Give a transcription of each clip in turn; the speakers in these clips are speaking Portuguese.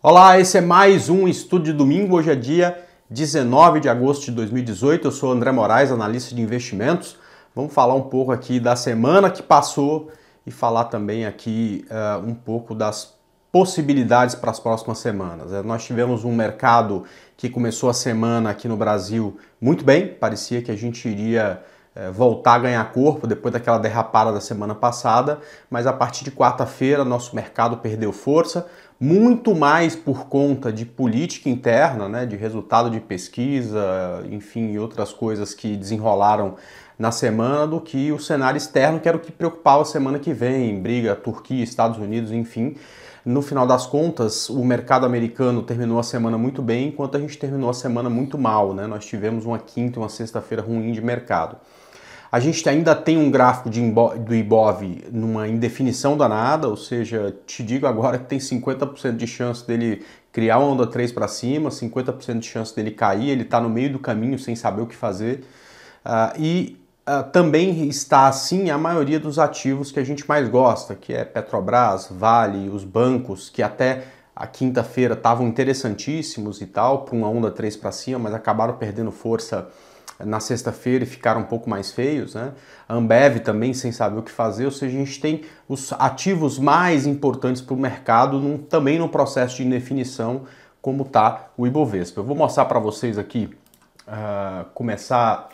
Olá, esse é mais um Estúdio de Domingo. Hoje é dia 19 de agosto de 2018. Eu sou André Moraes, analista de investimentos. Vamos falar um pouco aqui da semana que passou e falar também aqui uh, um pouco das possibilidades para as próximas semanas. Né? Nós tivemos um mercado que começou a semana aqui no Brasil muito bem, parecia que a gente iria eh, voltar a ganhar corpo depois daquela derrapada da semana passada, mas a partir de quarta-feira nosso mercado perdeu força muito mais por conta de política interna, né, de resultado de pesquisa, enfim, e outras coisas que desenrolaram na semana do que o cenário externo, que era o que preocupava a semana que vem, briga Turquia, Estados Unidos, enfim. No final das contas, o mercado americano terminou a semana muito bem, enquanto a gente terminou a semana muito mal, né? Nós tivemos uma quinta e uma sexta-feira ruim de mercado. A gente ainda tem um gráfico do Ibov numa indefinição danada, ou seja, te digo agora que tem 50% de chance dele criar uma onda 3 para cima, 50% de chance dele cair, ele está no meio do caminho sem saber o que fazer. Uh, e uh, também está assim a maioria dos ativos que a gente mais gosta, que é Petrobras, Vale, os bancos, que até a quinta-feira estavam interessantíssimos e tal, para uma onda 3 para cima, mas acabaram perdendo força na sexta-feira e ficaram um pouco mais feios, né? A Ambev também sem saber o que fazer, ou seja, a gente tem os ativos mais importantes para o mercado num, também num processo de indefinição, como está o Ibovespa. Eu vou mostrar para vocês aqui, uh, começar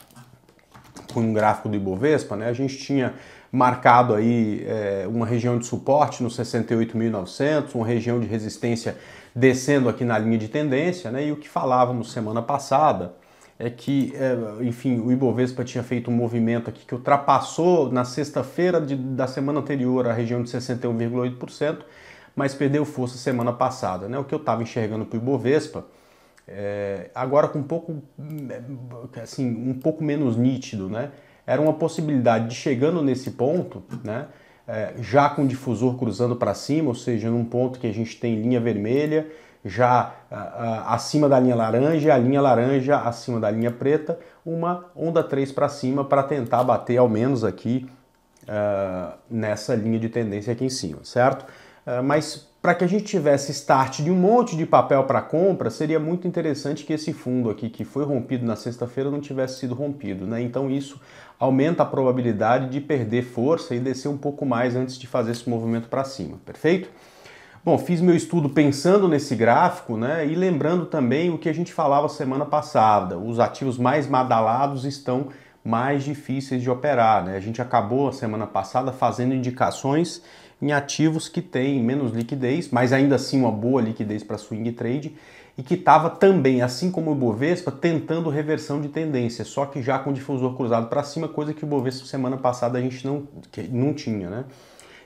com um gráfico do Ibovespa, né? A gente tinha marcado aí é, uma região de suporte no 68.900, uma região de resistência descendo aqui na linha de tendência, né? E o que falávamos semana passada é que, é, enfim, o Ibovespa tinha feito um movimento aqui que ultrapassou na sexta-feira da semana anterior a região de 61,8%, mas perdeu força semana passada. Né? O que eu estava enxergando para o Ibovespa, é, agora com um pouco, assim, um pouco menos nítido, né? era uma possibilidade de chegando nesse ponto, né? É, já com o difusor cruzando para cima, ou seja, num ponto que a gente tem linha vermelha, já uh, uh, acima da linha laranja, a linha laranja acima da linha preta, uma onda 3 para cima para tentar bater ao menos aqui uh, nessa linha de tendência aqui em cima, certo? mas para que a gente tivesse start de um monte de papel para compra, seria muito interessante que esse fundo aqui que foi rompido na sexta-feira não tivesse sido rompido, né? Então isso aumenta a probabilidade de perder força e descer um pouco mais antes de fazer esse movimento para cima, perfeito? Bom, fiz meu estudo pensando nesse gráfico, né? E lembrando também o que a gente falava semana passada: os ativos mais madalados estão mais difíceis de operar, né? A gente acabou a semana passada fazendo indicações em ativos que têm menos liquidez, mas ainda assim uma boa liquidez para swing trade e que estava também, assim como o Bovespa, tentando reversão de tendência, só que já com o difusor cruzado para cima, coisa que o Bovespa semana passada a gente não, não tinha, né?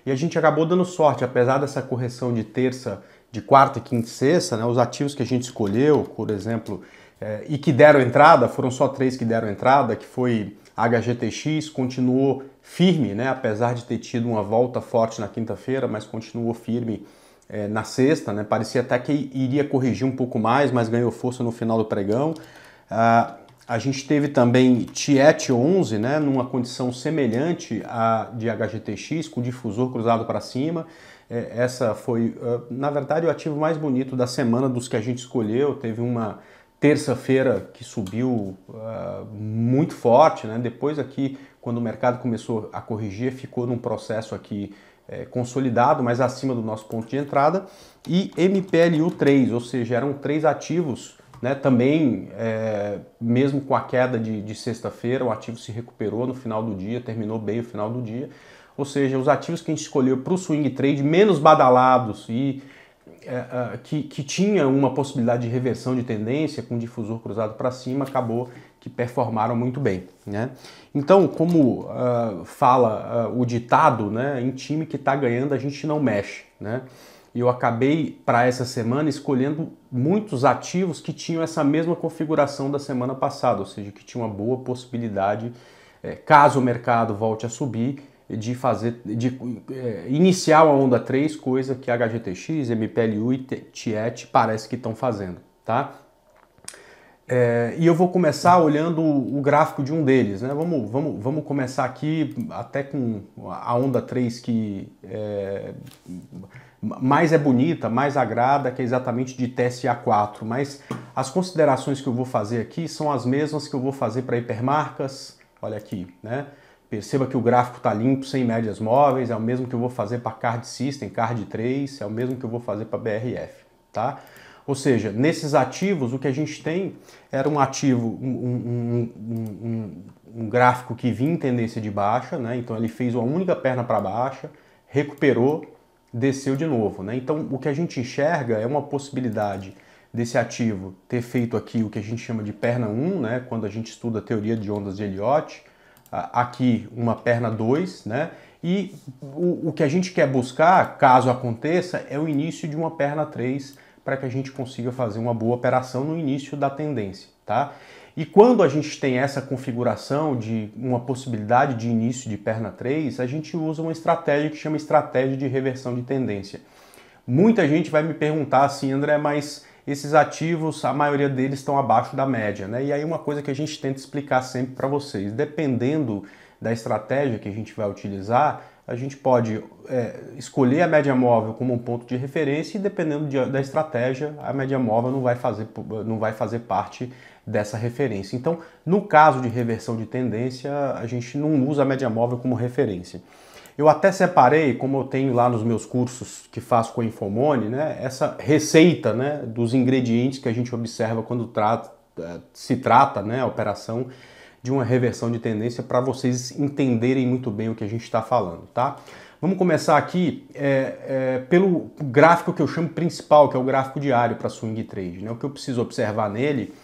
E a gente acabou dando sorte, apesar dessa correção de terça, de quarta, quinta e sexta, né, os ativos que a gente escolheu, por exemplo, é, e que deram entrada, foram só três que deram entrada, que foi HGTX, continuou firme, né, apesar de ter tido uma volta forte na quinta-feira, mas continuou firme é, na sexta, né? Parecia até que iria corrigir um pouco mais, mas ganhou força no final do pregão. Ah, a gente teve também Tiet 11, né, numa condição semelhante à de HGTX, com o difusor cruzado para cima. É, essa foi, eh, na verdade, o ativo mais bonito da semana dos que a gente escolheu. Teve uma terça-feira que subiu uh, muito forte, né? Depois aqui, quando o mercado começou a corrigir, ficou num processo aqui eh, consolidado, mas acima do nosso ponto de entrada. E MPLU3, ou seja, eram três ativos né, também, é, mesmo com a queda de, de sexta-feira, o ativo se recuperou no final do dia, terminou bem o final do dia. Ou seja, os ativos que a gente escolheu para o swing trade menos badalados e é, é, que, que tinha uma possibilidade de reversão de tendência com difusor cruzado para cima, acabou que performaram muito bem. Né? Então, como uh, fala uh, o ditado, né, em time que está ganhando a gente não mexe. Né? e eu acabei para essa semana escolhendo muitos ativos que tinham essa mesma configuração da semana passada, ou seja, que tinha uma boa possibilidade, é, caso o mercado volte a subir, de fazer de é, iniciar a onda 3, coisa que HGTX, MPLU e Tiet parece que estão fazendo, tá? É, e eu vou começar olhando o gráfico de um deles, né? Vamos, vamos, vamos começar aqui até com a onda 3 que é, mais é bonita, mais agrada, que é exatamente de tsa A4. Mas as considerações que eu vou fazer aqui são as mesmas que eu vou fazer para hipermarcas. Olha aqui, né? Perceba que o gráfico está limpo, sem médias móveis, é o mesmo que eu vou fazer para Card System, Card 3, é o mesmo que eu vou fazer para BRF, tá? Ou seja, nesses ativos, o que a gente tem era um ativo, um, um, um, um gráfico que vinha em tendência de baixa, né? Então ele fez uma única perna para baixa, recuperou, desceu de novo. Né? Então, o que a gente enxerga é uma possibilidade desse ativo ter feito aqui o que a gente chama de perna 1, né? quando a gente estuda a teoria de ondas de Elliott, aqui uma perna 2, né? e o, o que a gente quer buscar, caso aconteça, é o início de uma perna 3 para que a gente consiga fazer uma boa operação no início da tendência. Tá? E quando a gente tem essa configuração de uma possibilidade de início de perna 3, a gente usa uma estratégia que chama estratégia de reversão de tendência. Muita gente vai me perguntar assim, André, mas esses ativos, a maioria deles estão abaixo da média, né? E aí uma coisa que a gente tenta explicar sempre para vocês, dependendo da estratégia que a gente vai utilizar, a gente pode é, escolher a média móvel como um ponto de referência e dependendo de, da estratégia, a média móvel não vai fazer, não vai fazer parte dessa referência. Então, no caso de reversão de tendência, a gente não usa a média móvel como referência. Eu até separei, como eu tenho lá nos meus cursos que faço com a Infomone, né, essa receita né, dos ingredientes que a gente observa quando trata, eh, se trata né, a operação de uma reversão de tendência para vocês entenderem muito bem o que a gente está falando, tá? Vamos começar aqui é, é, pelo gráfico que eu chamo principal, que é o gráfico diário para swing trade. Né? O que eu preciso observar nele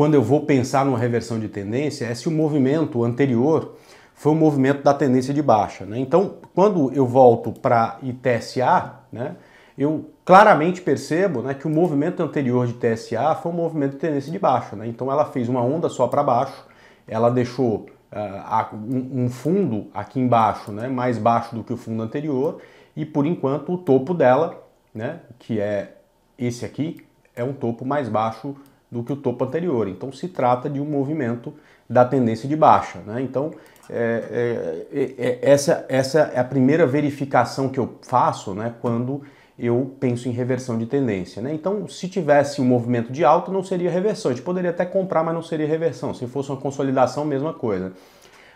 quando eu vou pensar numa reversão de tendência é se o movimento anterior foi o movimento da tendência de baixa. Né? Então, quando eu volto para ITSA, né, eu claramente percebo né, que o movimento anterior de TSA foi um movimento de tendência de baixa. Né? Então, ela fez uma onda só para baixo, ela deixou uh, um fundo aqui embaixo, né, mais baixo do que o fundo anterior, e por enquanto o topo dela, né, que é esse aqui, é um topo mais baixo do que o topo anterior. Então se trata de um movimento da tendência de baixa. Né? Então é é, é, é, essa, essa é a primeira verificação que eu faço né, quando eu penso em reversão de tendência. Né? Então, se tivesse um movimento de alta, não seria reversão. A gente poderia até comprar, mas não seria reversão. Se fosse uma consolidação, mesma coisa.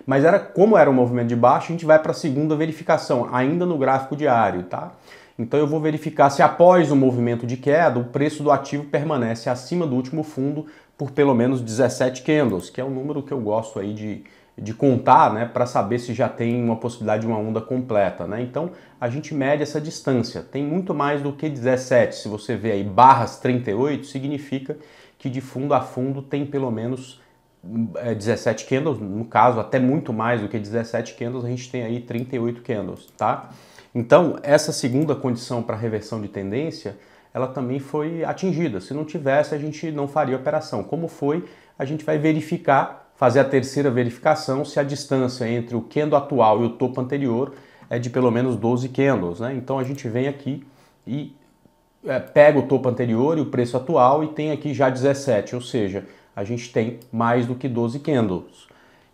Mas era como era o um movimento de baixo, a gente vai para a segunda verificação, ainda no gráfico diário, tá? Então eu vou verificar se após o movimento de queda, o preço do ativo permanece acima do último fundo por pelo menos 17 candles, que é um número que eu gosto aí de, de contar, né, para saber se já tem uma possibilidade de uma onda completa, né? Então, a gente mede essa distância. Tem muito mais do que 17. Se você vê aí barras 38, significa que de fundo a fundo tem pelo menos 17 é, candles, no caso, até muito mais do que 17 candles, a gente tem aí 38 candles, tá? Então, essa segunda condição para reversão de tendência, ela também foi atingida. Se não tivesse, a gente não faria operação. Como foi, a gente vai verificar, fazer a terceira verificação, se a distância entre o candle atual e o topo anterior é de pelo menos 12 candles. Né? Então, a gente vem aqui e é, pega o topo anterior e o preço atual e tem aqui já 17, ou seja, a gente tem mais do que 12 candles.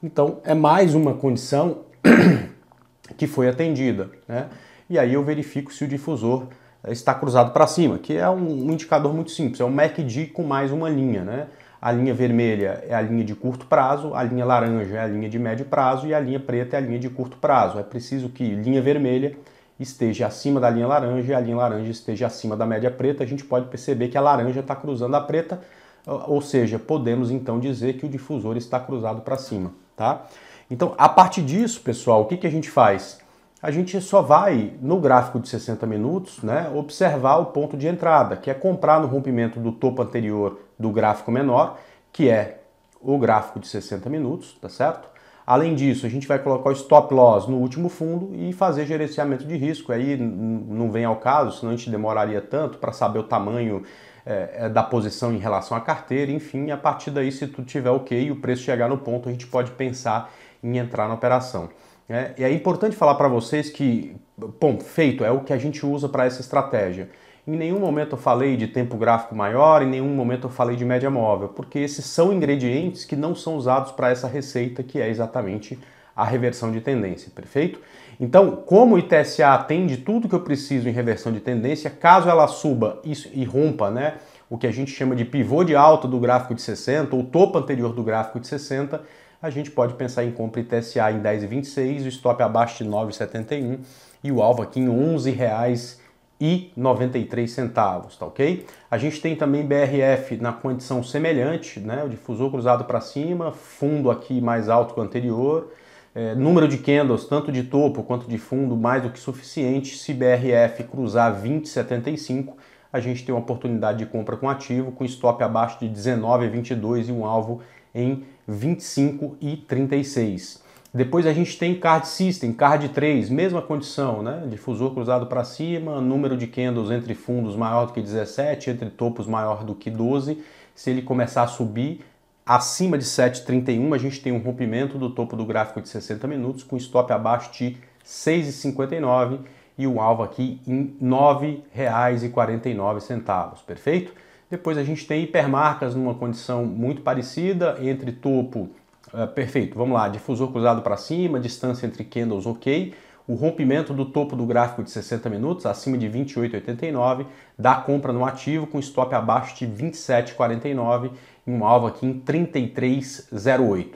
Então, é mais uma condição que foi atendida. Né? e aí eu verifico se o difusor eh, está cruzado para cima, que é um, indicador muito simples, é um MACD com mais uma linha, né? A linha vermelha é a linha de curto prazo, a linha laranja é a linha de médio prazo e a linha preta é a linha de curto prazo. É preciso que linha vermelha esteja acima da linha laranja e a linha laranja esteja acima da média preta. A gente pode perceber que a laranja está cruzando a preta, ou seja, podemos então dizer que o difusor está cruzado para cima, tá? Então, a partir disso, pessoal, o que, que a gente faz? a gente só vai, no gráfico de 60 minutos, né, observar o ponto de entrada, que é comprar no rompimento do topo anterior do gráfico menor, que é o gráfico de 60 minutos, tá certo? Além disso, a gente vai colocar o stop loss no último fundo e fazer gerenciamento de risco. Aí não vem ao caso, senão a gente demoraria tanto para saber o tamanho é, é, da posição em relação à carteira. Enfim, a partir daí, se tudo estiver ok e o preço chegar no ponto, a gente pode pensar em entrar na operação. É, e é importante falar para vocês que, bom, feito é o que a gente usa para essa estratégia. Em nenhum momento eu falei de tempo gráfico maior, em nenhum momento eu falei de média móvel, porque esses são ingredientes que não são usados para essa receita que é exatamente a reversão de tendência, perfeito? Então, como o ITSA atende tudo que eu preciso em reversão de tendência, caso ela suba e rompa, né, o que a gente chama de pivô de alta do gráfico de 60, ou topo anterior do gráfico de 60, a gente pode pensar em compra TSA em 10,26, o stop abaixo de 9,71 e o alvo aqui em R$ 11,00 e 93 centavos, tá ok? A gente tem também BRF na condição semelhante, né? O difusor cruzado para cima, fundo aqui mais alto que o anterior, é, número de candles, tanto de topo quanto de fundo, mais do que suficiente. Se BRF cruzar 20,75, a gente tem uma oportunidade de compra com ativo, com stop abaixo de 19,22 e um alvo em 25 e 36. Depois a gente tem card system, card 3, mesma condição, né? Difusor cruzado para cima, número de candles entre fundos maior do que 17, entre topos maior do que 12. Se ele começar a subir acima de 7,31, a gente tem um rompimento do topo do gráfico de 60 minutos, com stop abaixo de 6,59 e o alvo aqui em R$ 9,49, perfeito? Depois a gente tem hipermarcas numa condição muito parecida entre topo, eh, perfeito, vamos lá, difusor cruzado para cima, distância entre candles ok, o rompimento do topo do gráfico de 60 minutos, acima de 28,89, dá compra no ativo com stop abaixo de 27,49 e um alvo aqui em 33,08.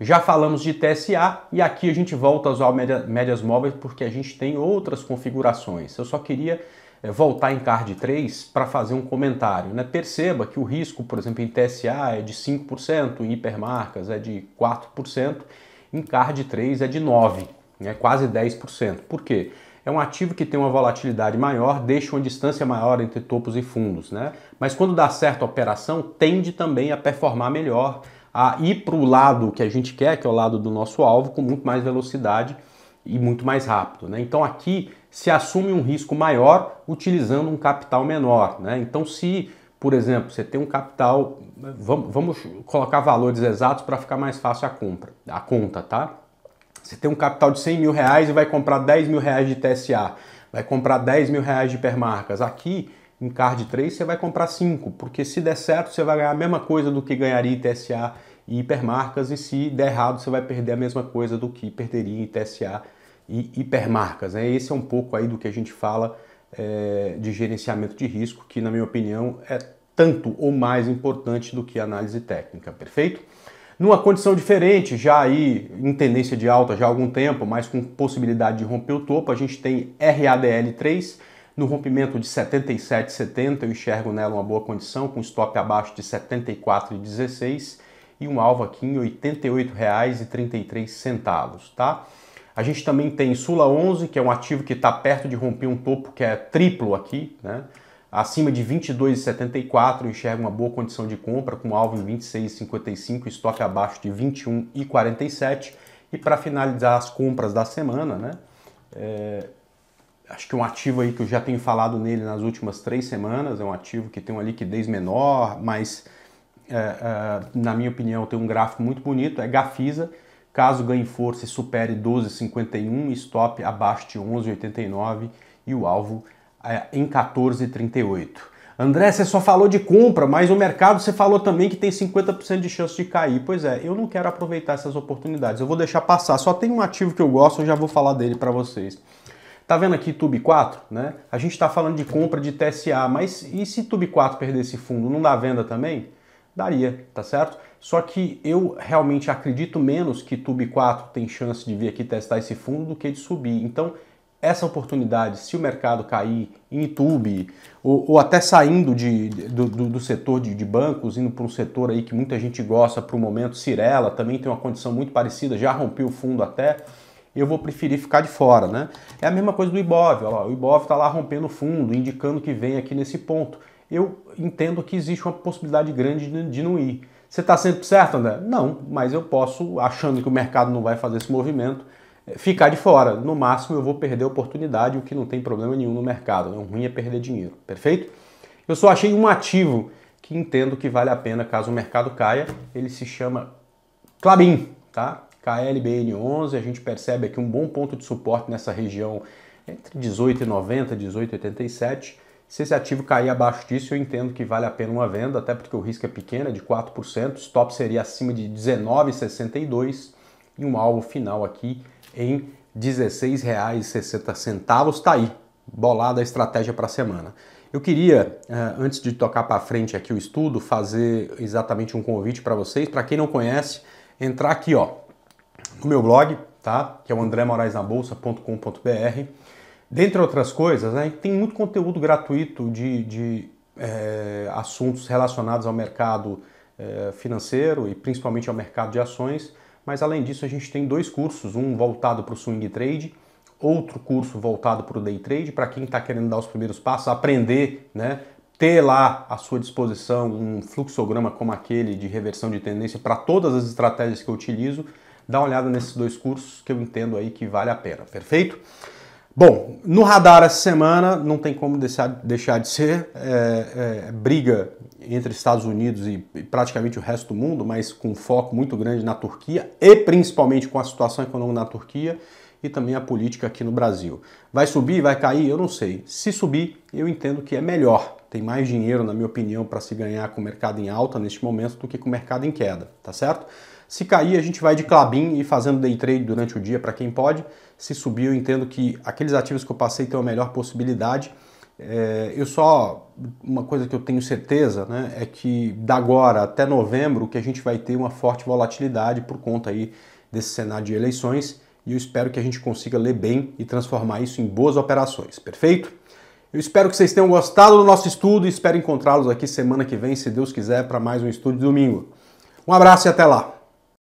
Já falamos de TSA e aqui a gente volta a usar médias móveis porque a gente tem outras configurações. Eu só queria é, voltar em card 3 para fazer um comentário. Né? Perceba que o risco, por exemplo, em TSA é de 5%, em hipermarcas é de 4%, em card 3 é de 9%, é né? quase 10%. Por quê? É um ativo que tem uma volatilidade maior, deixa uma distância maior entre topos e fundos. Né? Mas quando dá certa operação, tende também a performar melhor, a ir para o lado que a gente quer, que é o lado do nosso alvo, com muito mais velocidade e muito mais rápido. Né? Então aqui se assume um risco maior utilizando um capital menor. Né? Então se, por exemplo, você tem um capital, vamos, vamos colocar valores exatos para ficar mais fácil a compra, a conta, tá? Você tem um capital de 100 mil reais e vai comprar 10 mil reais de TSA, vai comprar 10 mil reais de hipermarcas. Aqui em card 3 você vai comprar 5, porque se der certo você vai ganhar a mesma coisa do que ganharia em TSA e hipermarcas, e se der errado você vai perder a mesma coisa do que perderia em TSA e hipermarcas. Né? Esse é um pouco aí do que a gente fala é, de gerenciamento de risco, que na minha opinião é tanto ou mais importante do que análise técnica, perfeito? Numa condição diferente, já aí em tendência de alta já há algum tempo, mas com possibilidade de romper o topo, a gente tem RADL3, no rompimento de 77,70 eu enxergo nela uma boa condição, com stop abaixo de 74,16 e um alvo aqui em R$ 88,33, tá? A gente também tem Sula 11, que é um ativo que está perto de romper um topo que é triplo aqui, né? Acima de 22,74, enxerga uma boa condição de compra com alvo em 26,55, estoque abaixo de 21,47. E para finalizar as compras da semana, né? É, acho que um ativo aí que eu já tenho falado nele nas últimas três semanas, é um ativo que tem uma liquidez menor, mas é, é, na minha opinião, tem um gráfico muito bonito, é Gafisa. Caso ganhe força e supere 12,51, stop abaixo de 11,89 e o alvo é, em 14,38. André, você só falou de compra, mas o mercado você falou também que tem 50% de chance de cair. Pois é, eu não quero aproveitar essas oportunidades. Eu vou deixar passar. Só tem um ativo que eu gosto, eu já vou falar dele para vocês. Tá vendo aqui Tube 4, né? A gente está falando de compra de TSA, mas e se Tube 4 perder esse fundo, não dá venda também? daria, tá certo? Só que eu realmente acredito menos que Tube 4 tem chance de vir aqui testar esse fundo do que de subir. Então, essa oportunidade, se o mercado cair em Tube, ou, ou até saindo de, do, do, do setor de, de, bancos, indo para um setor aí que muita gente gosta para o momento, Cirela também tem uma condição muito parecida, já rompeu o fundo até, eu vou preferir ficar de fora, né? É a mesma coisa do Ibov, ó, o Ibov está lá rompendo o fundo, indicando que vem aqui nesse ponto eu entendo que existe uma possibilidade grande de não ir. Você está sempre certo, André? Não, mas eu posso, achando que o mercado não vai fazer esse movimento, eh, ficar de fora. No máximo, eu vou perder a oportunidade, o que não tem problema nenhum no mercado. O ruim é perder dinheiro, perfeito? Eu só achei um ativo que entendo que vale a pena caso o mercado caia. Ele se chama Clabin, tá? KLBN11. A gente percebe aqui um bom ponto de suporte nessa região entre 18,90 e 18,87. Se esse ativo cair abaixo disso, eu entendo que vale a pena uma venda, até porque o risco é pequeno, é de 4%, stop seria acima de 19,62 e um alvo final aqui em R$16,60. 16,60. Está aí, bolada a estratégia para a semana. Eu queria, eh, antes de tocar para frente aqui o estudo, fazer exatamente um convite para vocês. Para quem não conhece, entrar aqui ó, no meu blog, tá? que é o andremoraesnabolsa.com.br. Dentre outras coisas, né, tem muito conteúdo gratuito de, de é, assuntos relacionados ao mercado é, financeiro e principalmente ao mercado de ações. Mas além disso, a gente tem dois cursos, um voltado para o swing trade, outro curso voltado para o day trade, para quem está querendo dar os primeiros passos, aprender, né, ter lá à sua disposição um fluxograma como aquele de reversão de tendência para todas as estratégias que eu utilizo. Dá uma olhada nesses dois cursos que eu entendo aí que vale a pena, perfeito? Bom, no radar essa semana não tem como deixar, deixar de ser é, é, briga entre Estados Unidos e, praticamente o resto do mundo, mas com foco muito grande na Turquia e principalmente com a situação econômica na Turquia e também a política aqui no Brasil. Vai subir, vai cair? Eu não sei. Se subir, eu entendo que é melhor. Tem mais dinheiro, na minha opinião, para se ganhar com o mercado em alta neste momento do que com o mercado em queda, tá certo? Se cair, a gente vai de Clabin e fazendo day trade durante o dia para quem pode. Se subir, eu entendo que aqueles ativos que eu passei têm a melhor possibilidade. É, eu só. Uma coisa que eu tenho certeza né, é que da agora até novembro que a gente vai ter uma forte volatilidade por conta aí desse cenário de eleições e eu espero que a gente consiga ler bem e transformar isso em boas operações, perfeito? Eu espero que vocês tenham gostado do nosso estudo e espero encontrá-los aqui semana que vem, se Deus quiser, para mais um estudo de domingo. Um abraço e até lá!